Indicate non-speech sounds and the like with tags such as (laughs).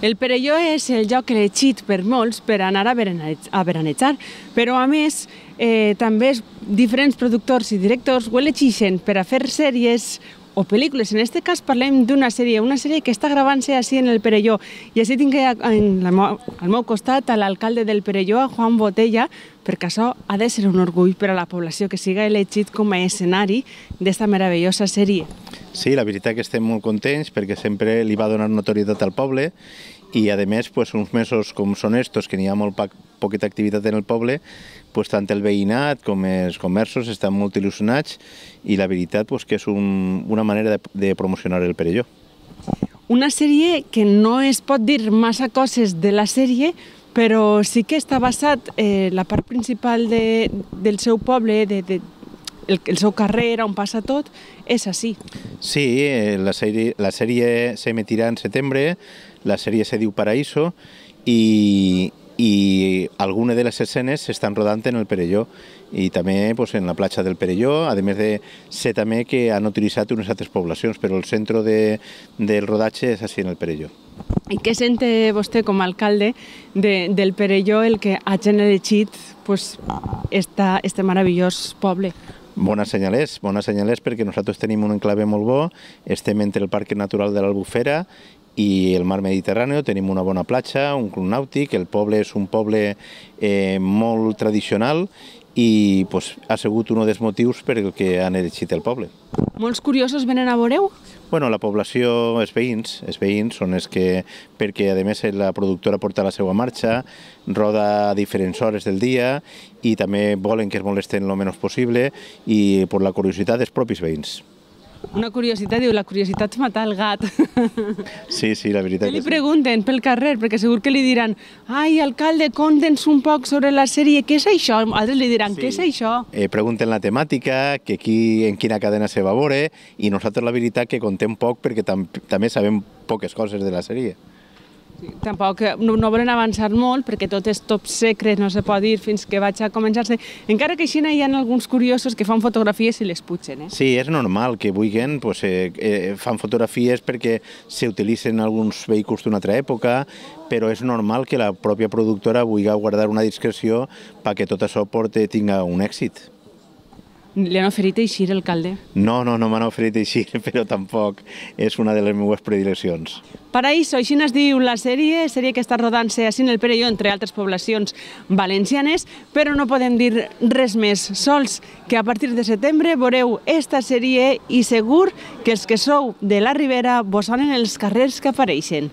El Perelló és el lloc elegit per molts per anar a, a però a més eh, també diferents productors i directors ho elegeixen per a fer sèries o pel·lícules. En aquest cas parlem d'una sèrie, una sèrie que està gravant-se així en el Perelló. I així tinc en al meu costat l'alcalde del Perelló, Juan Botella, perquè això ha de ser un orgull per a la població que siga elegit com a escenari d'esta meravellosa sèrie. Sí, la veritat que estem molt contents perquè sempre li va donar notorietat al poble i a més pues, uns mesos com són estos, que n'hi ha molt poc, poqueta activitat en el poble, pues, tant el veïnat com els comerços estan molt il·lusionats i la veritat pues, que és un, una manera de, de promocionar el Perelló. Una sèrie que no es pot dir massa coses de la sèrie, però sí que està basat, eh, la part principal de, del seu poble, de, de, el, el seu carrer, on passa tot, és així. Sí, eh, la sèrie, la sèrie s'emetirà en setembre, la sèrie se diu Paraíso, i, i alguna de les escenes s'estan rodant en el Perelló i també pues, en la platja del Perelló, a més de ser també que han utilitzat unes altres poblacions, però el centre de, del rodatge és així en el Perelló. I què sente vostè com a alcalde de, del Perelló, el que ha elegit pues, esta, este meravellós poble? Bona senyalers, bona senyalers perquè nosaltres tenim un enclave molt bo, estem entre el Parc Natural de l'Albufera i el mar Mediterrani, tenim una bona platja, un club nàutic, el poble és un poble eh, molt tradicional i pues, ha sigut un dels motius per el que han elegit el poble. Molts curiosos venen a veureu? Bueno, la població, els veïns, els veïns són els que, perquè a més la productora porta la seva marxa, roda a diferents hores del dia i també volen que es molesten el menys possible i per la curiositat dels propis veïns. Una curiositat, diu, la curiositat mata el gat. (laughs) Sí, sí, la veritat. Què li pregunten pel carrer? Perquè segur que li diran «Ai, alcalde, contens un poc sobre la sèrie, què és això?» Altres li diran sí. «Què és això?» eh, Pregunten la temàtica, que aquí, en quina cadena se va veure, i nosaltres la veritat que contem poc perquè tam també sabem poques coses de la sèrie tampoc eh, no, no volen avançar molt perquè tot és top secret, no se pot dir fins que vaig a començar-se. Encara que a Xina hi ha alguns curiosos que fan fotografies i les putxen. Eh? Sí, és normal que vulguin, pues, eh, eh, fan fotografies perquè s'utilitzen alguns vehicles d'una altra època, però és normal que la pròpia productora vulgui guardar una discreció perquè tot això porte, tinga un èxit. Li han oferit eixir, alcalde? No, no, no m'han oferit eixir, (laughs) però tampoc és una de les meues predileccions. Paraíso, així es diu la sèrie, sèrie que està rodant-se a Cine el Perelló, entre altres poblacions valencianes, però no podem dir res més, sols que a partir de setembre veureu esta sèrie i segur que els que sou de la Ribera vos en els carrers que apareixen.